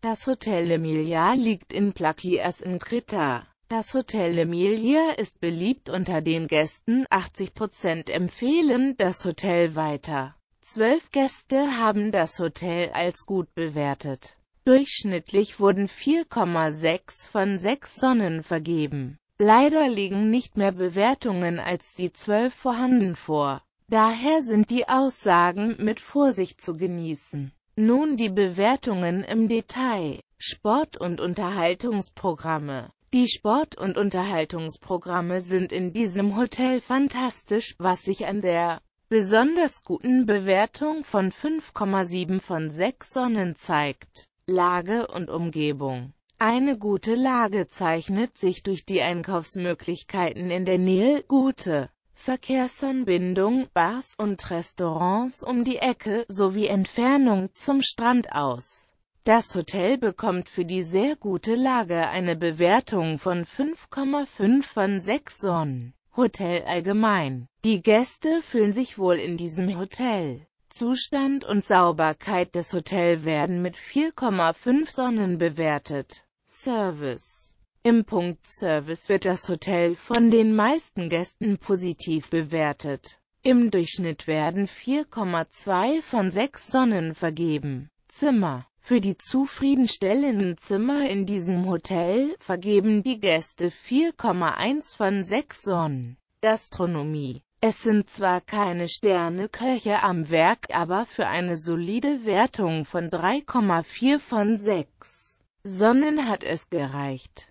Das Hotel Emilia liegt in Plakias in Krita. Das Hotel Emilia ist beliebt unter den Gästen, 80% empfehlen das Hotel weiter. Zwölf Gäste haben das Hotel als gut bewertet. Durchschnittlich wurden 4,6 von 6 Sonnen vergeben. Leider liegen nicht mehr Bewertungen als die 12 vorhanden vor. Daher sind die Aussagen mit Vorsicht zu genießen. Nun die Bewertungen im Detail. Sport- und Unterhaltungsprogramme Die Sport- und Unterhaltungsprogramme sind in diesem Hotel fantastisch, was sich an der besonders guten Bewertung von 5,7 von 6 Sonnen zeigt. Lage und Umgebung Eine gute Lage zeichnet sich durch die Einkaufsmöglichkeiten in der Nähe, gute Verkehrsanbindung, Bars und Restaurants um die Ecke sowie Entfernung zum Strand aus. Das Hotel bekommt für die sehr gute Lage eine Bewertung von 5,5 von 6 Sonnen. Hotel allgemein. Die Gäste fühlen sich wohl in diesem Hotel. Zustand und Sauberkeit des Hotels werden mit 4,5 Sonnen bewertet. Service im Punkt Service wird das Hotel von den meisten Gästen positiv bewertet. Im Durchschnitt werden 4,2 von 6 Sonnen vergeben. Zimmer Für die zufriedenstellenden Zimmer in diesem Hotel vergeben die Gäste 4,1 von 6 Sonnen. Gastronomie es sind zwar keine Sterneköche am Werk, aber für eine solide Wertung von 3,4 von 6 Sonnen hat es gereicht.